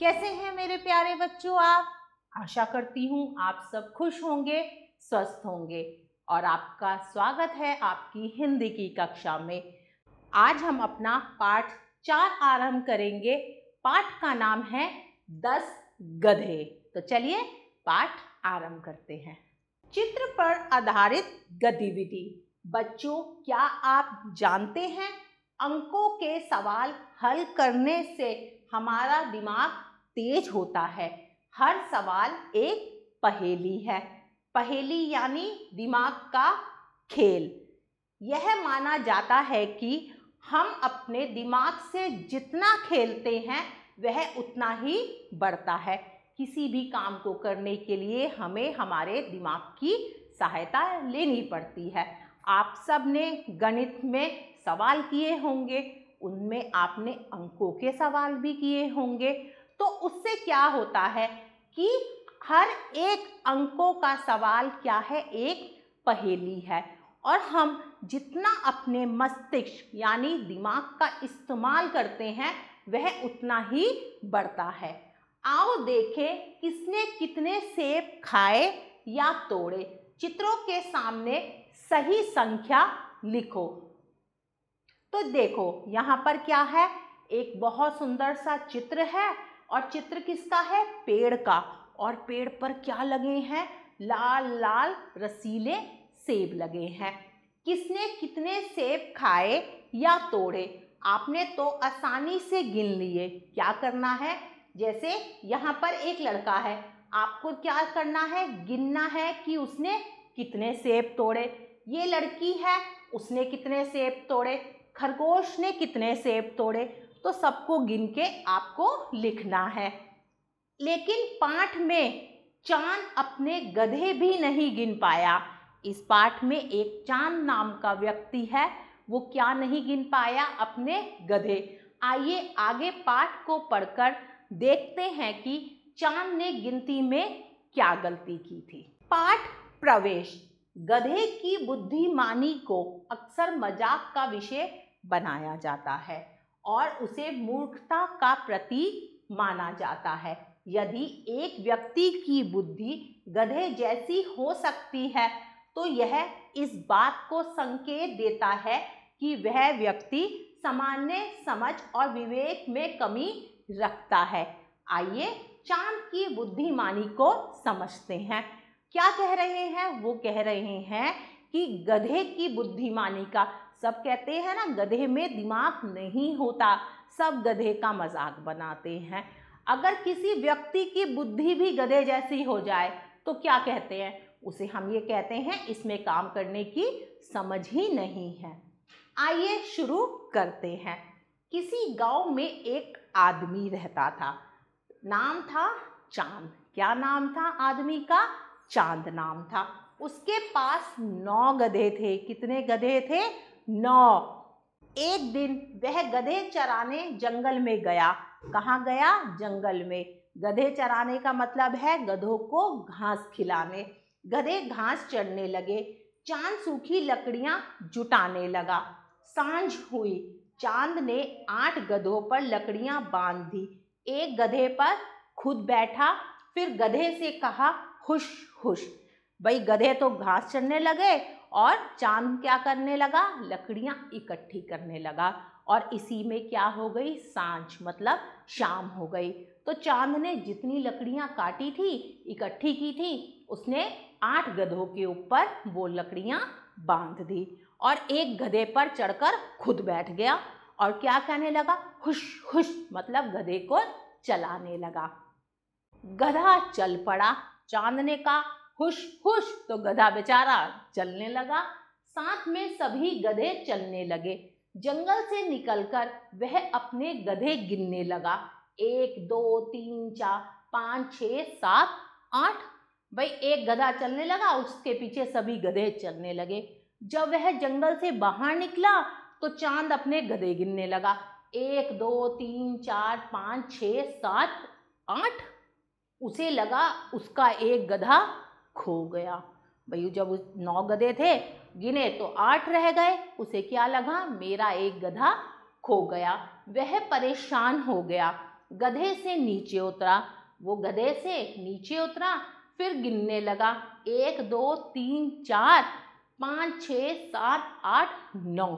कैसे हैं मेरे प्यारे बच्चों आप आशा करती हूँ आप सब खुश होंगे स्वस्थ होंगे और आपका स्वागत है आपकी हिंदी की कक्षा में आज हम अपना पाठ चार आरंभ करेंगे पाठ का नाम है दस गधे तो चलिए पाठ आरंभ करते हैं चित्र पर आधारित गतिविधि बच्चों क्या आप जानते हैं अंकों के सवाल हल करने से हमारा दिमाग तेज होता है हर सवाल एक पहेली है पहेली यानी दिमाग का खेल यह माना जाता है कि हम अपने दिमाग से जितना खेलते हैं वह उतना ही बढ़ता है किसी भी काम को करने के लिए हमें हमारे दिमाग की सहायता लेनी पड़ती है आप सब ने गणित में सवाल किए होंगे उनमें आपने अंकों के सवाल भी किए होंगे तो उससे क्या होता है कि हर एक अंकों का सवाल क्या है एक पहेली है और हम जितना अपने मस्तिष्क यानी दिमाग का इस्तेमाल करते हैं वह उतना ही बढ़ता है आओ देखें किसने कितने सेब खाए या तोड़े चित्रों के सामने सही संख्या लिखो तो देखो यहाँ पर क्या है एक बहुत सुंदर सा चित्र है और चित्र किसका है पेड़ का और पेड़ पर क्या लगे हैं लाल लाल रसीले सेब लगे हैं किसने कितने सेब खाए या तोड़े आपने तो आसानी से गिन लिए क्या करना है जैसे यहाँ पर एक लड़का है आपको क्या करना है गिनना है कि उसने कितने सेब तोड़े ये लड़की है उसने कितने सेब तोड़े खरगोश ने कितने सेब तोड़े तो सबको गिन के आपको लिखना है लेकिन पाठ में चांद अपने गधे भी नहीं गिन पाया इस पाठ में एक चांद नाम का व्यक्ति है वो क्या नहीं गिन पाया अपने गधे आइए आगे पाठ को पढ़कर देखते हैं कि चांद ने गिनती में क्या गलती की थी पाठ प्रवेश गधे की बुद्धिमानी को अक्सर मजाक का विषय बनाया जाता है और उसे मूर्खता का प्रतीक माना जाता है यदि एक व्यक्ति की बुद्धि गधे जैसी हो सकती है तो यह इस बात को संकेत देता है कि वह व्यक्ति सामान्य समझ और विवेक में कमी रखता है आइए चांद की बुद्धिमानी को समझते हैं क्या कह रहे हैं वो कह रहे हैं कि गधे की बुद्धिमानी का सब कहते हैं ना गधे में दिमाग नहीं होता सब गधे का मजाक बनाते हैं अगर किसी व्यक्ति की बुद्धि भी गधे जैसी हो जाए तो क्या कहते हैं उसे हम ये कहते हैं इसमें काम करने की समझ ही नहीं है आइए शुरू करते हैं किसी गांव में एक आदमी रहता था नाम था चांद क्या नाम था आदमी का चांद नाम था उसके पास नौ गधे थे कितने गधे थे नौ एक दिन वह गधे चराने जंगल में गया कहाँ गया जंगल में गधे चराने का मतलब है गधों को घास खिलाने गधे घास चढ़ने लगे चांद सूखी लकड़ियाँ जुटाने लगा सांझ हुई चांद ने आठ गधों पर लकड़ियाँ बांध दी एक गधे पर खुद बैठा फिर गधे से कहा खुश खुश भाई गधे तो घास चढ़ने लगे और चांद क्या करने लगा लकड़ियाँ इकट्ठी करने लगा और इसी में क्या हो गई सांझ मतलब शाम हो गई तो चांद ने जितनी लकड़ियाँ काटी थी इकट्ठी की थी उसने आठ गधों के ऊपर वो लकड़ियाँ बांध दी और एक गधे पर चढ़कर खुद बैठ गया और क्या कहने लगा हुश हुश मतलब गधे को चलाने लगा गधा चल पड़ा चांद ने कहा हुश हुश तो गधा बेचारा चलने लगा साथ में सभी गधे चलने लगे जंगल से निकलकर वह अपने गधे गिनने लगा एक दो तीन चार पाँच छ सात आठ भाई एक गधा चलने लगा उसके पीछे सभी गधे चलने लगे जब वह जंगल से बाहर निकला तो चांद अपने गधे गिनने लगा एक दो तीन चार पाँच छ सात आठ उसे लगा उसका एक गधा खो गया भैया जब उस नौ गधे थे गिने तो आठ रह गए उसे क्या लगा मेरा एक गधा खो गया वह परेशान हो गया गधे से नीचे उतरा वो गधे से नीचे उतरा फिर गिनने लगा एक दो तीन चार पाँच छ सात आठ नौ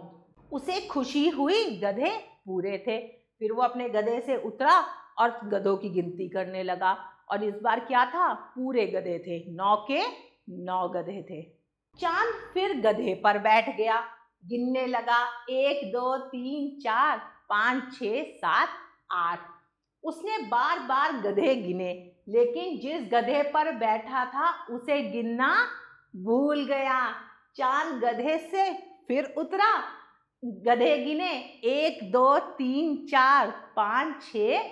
उसे खुशी हुई गधे पूरे थे फिर वो अपने गधे से उतरा और गधों की गिनती करने लगा और इस बार क्या था पूरे गधे थे नौ के नौ गधे थे चांद फिर गधे पर बैठ गया गिनने लगा एक दो तीन चार पाँच छ सात आठ उसने बार बार गधे गिने लेकिन जिस गधे पर बैठा था उसे गिनना भूल गया चांद गधे से फिर उतरा गधे गिने एक दो तीन चार पाँच छ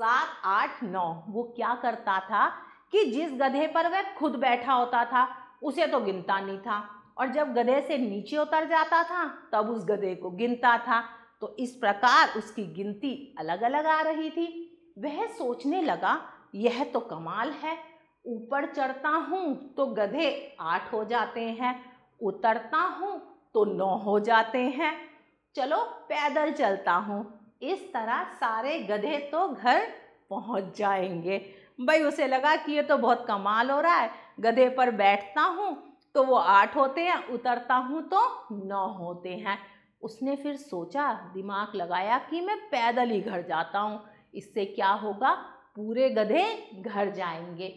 सात आठ नौ वो क्या करता था कि जिस गधे पर वह खुद बैठा होता था उसे तो गिनता नहीं था और जब गधे से नीचे उतर जाता था तब उस गधे को गिनता था तो इस प्रकार उसकी गिनती अलग अलग आ रही थी वह सोचने लगा यह तो कमाल है ऊपर चढ़ता हूँ तो गधे आठ हो जाते हैं उतरता हूँ तो नौ हो जाते हैं चलो पैदल चलता हूँ इस तरह सारे गधे तो घर पहुंच जाएंगे भाई उसे लगा कि ये तो बहुत कमाल हो रहा है गधे पर बैठता हूँ तो वो आठ होते हैं उतरता हूँ तो नौ होते हैं उसने फिर सोचा दिमाग लगाया कि मैं पैदल ही घर जाता हूँ इससे क्या होगा पूरे गधे घर जाएंगे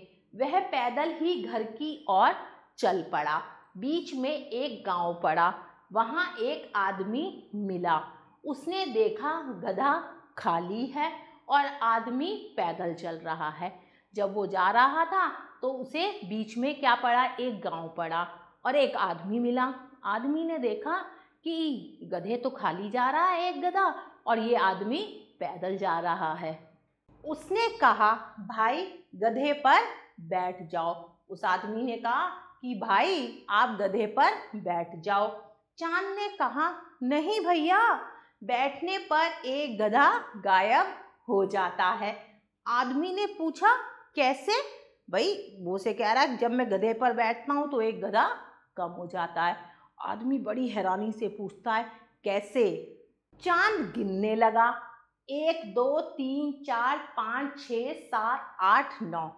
वह पैदल ही घर की ओर चल पड़ा बीच में एक गांव पड़ा वहाँ एक आदमी मिला उसने देखा गधा खाली है और आदमी पैदल चल रहा है जब वो जा रहा था तो उसे बीच में क्या पड़ा एक गांव पड़ा और एक आदमी मिला आदमी ने देखा कि गधे तो खाली जा रहा है एक गधा और ये आदमी पैदल जा रहा है उसने कहा भाई गधे पर बैठ जाओ उस आदमी ने कहा कि भाई आप गधे पर बैठ जाओ चांद ने कहा नहीं भैया बैठने पर एक गधा गायब हो जाता है आदमी ने पूछा कैसे भाई वो से कह रहा है जब मैं गधे पर बैठता हूँ तो एक गधा कम हो जाता है आदमी बड़ी हैरानी से पूछता है कैसे चांद गिनने लगा एक दो तीन चार पाँच छ सात आठ नौ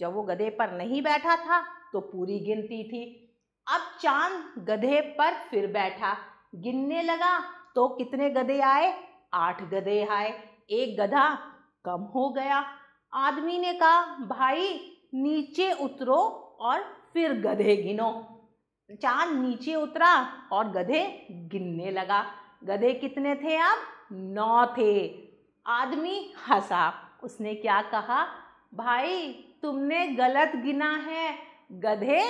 जब वो गधे पर नहीं बैठा था तो पूरी गिनती थी अब चांद गधे पर फिर बैठा गिनने लगा तो कितने गधे आए आठ गधे आए एक गधा कम हो गया आदमी ने कहा भाई नीचे उतरो और फिर गधे गिनो चांद नीचे उतरा और गधे गिनने लगा गधे कितने थे अब नौ थे आदमी हंसा उसने क्या कहा भाई तुमने गलत गिना है गधे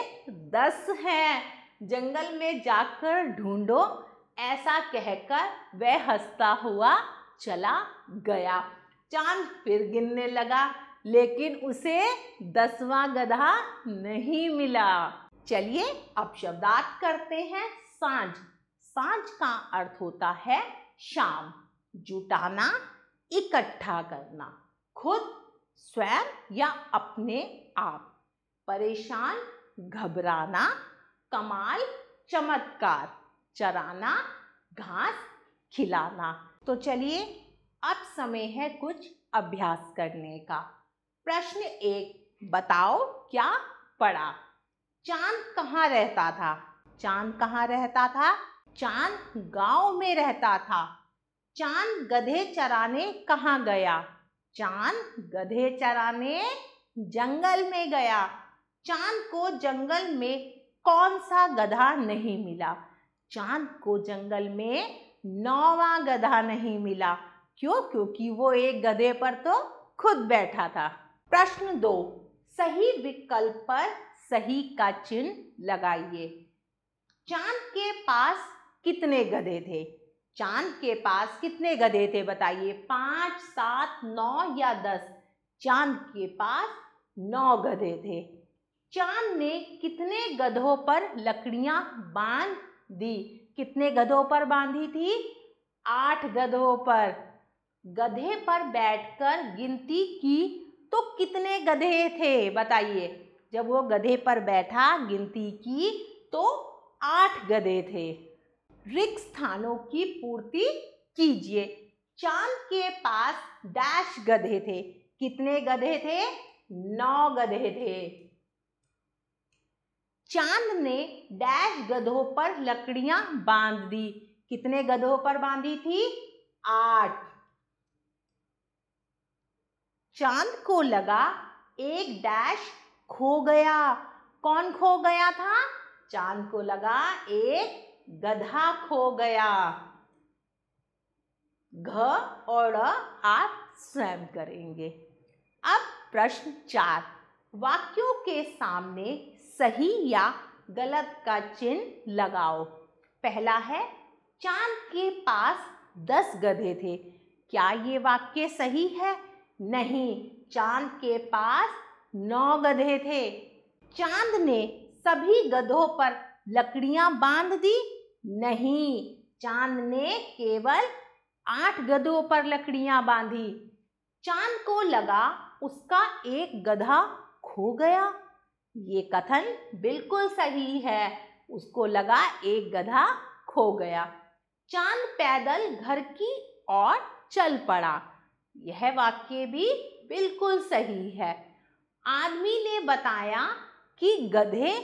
दस हैं जंगल में जाकर ढूंढो ऐसा कहकर वह हंसता हुआ चला गया चांद फिर गिनने लगा लेकिन उसे दसवां गधा नहीं मिला चलिए अब शब्दार्थ करते हैं सांझ सांझ का अर्थ होता है शाम जुटाना इकट्ठा करना खुद स्वयं या अपने आप परेशान घबराना कमाल चमत्कार चराना घास खिलाना तो चलिए अब समय है कुछ अभ्यास करने का प्रश्न एक बताओ क्या पड़ा चांद कहाँ रहता था चांद कहाँ रहता था चांद गांव में रहता था चांद गधे चराने कहाँ गया चांद गधे चराने जंगल में गया चांद को जंगल में कौन सा गधा नहीं मिला चांद को जंगल में नौवा गधा नहीं मिला क्यों क्योंकि वो एक गधे पर तो खुद बैठा था प्रश्न दो सही विकल्प पर सही का चिन्ह लगाइए चांद के पास कितने गधे थे चांद के पास कितने गधे थे बताइए पांच सात नौ या दस चांद के पास नौ गधे थे चांद ने कितने गधों पर लकड़ियां बांध दी कितने गधों पर बांधी थी आठ गधों पर गधे पर बैठकर गिनती की तो कितने गधे थे बताइए जब वो गधे पर बैठा गिनती की तो आठ गधे थे रिक्त स्थानों की पूर्ति कीजिए चांद के पास डैश गधे थे कितने गधे थे नौ गधे थे चांद ने डैश गधों पर लकड़ियां बांध दी कितने गधों पर बांधी थी आठ चांद को लगा एक डैश खो गया कौन खो गया था चांद को लगा एक गधा खो गया घ और आप स्वयं करेंगे अब प्रश्न चार वाक्यों के सामने सही या गलत का चिन्ह लगाओ पहला है चांद के पास दस गधे थे क्या ये वाक्य सही है नहीं चांद के पास नौ गधे थे चांद ने सभी गधों पर लकड़ियां बांध दी नहीं चांद ने केवल आठ गधों पर लकड़ियां बांधी चांद को लगा उसका एक गधा खो गया ये कथन बिल्कुल सही है उसको लगा एक गधा खो गया चांद पैदल घर की ओर चल पड़ा यह वाक्य भी बिल्कुल सही है आदमी ने बताया कि गधे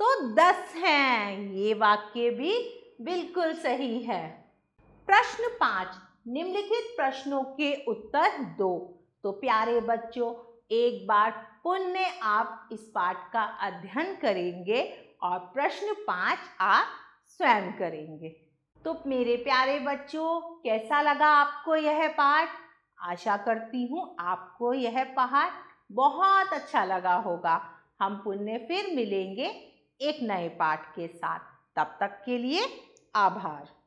तो दस हैं ये वाक्य भी बिल्कुल सही है प्रश्न पाँच निम्नलिखित प्रश्नों के उत्तर दो तो प्यारे बच्चों एक बार पुन आप इस पाठ का अध्ययन करेंगे और प्रश्न पाँच आप स्वयं करेंगे तो मेरे प्यारे बच्चों कैसा लगा आपको यह पाठ आशा करती हूँ आपको यह पाठ बहुत अच्छा लगा होगा हम पुण्य फिर मिलेंगे एक नए पाठ के साथ तब तक के लिए आभार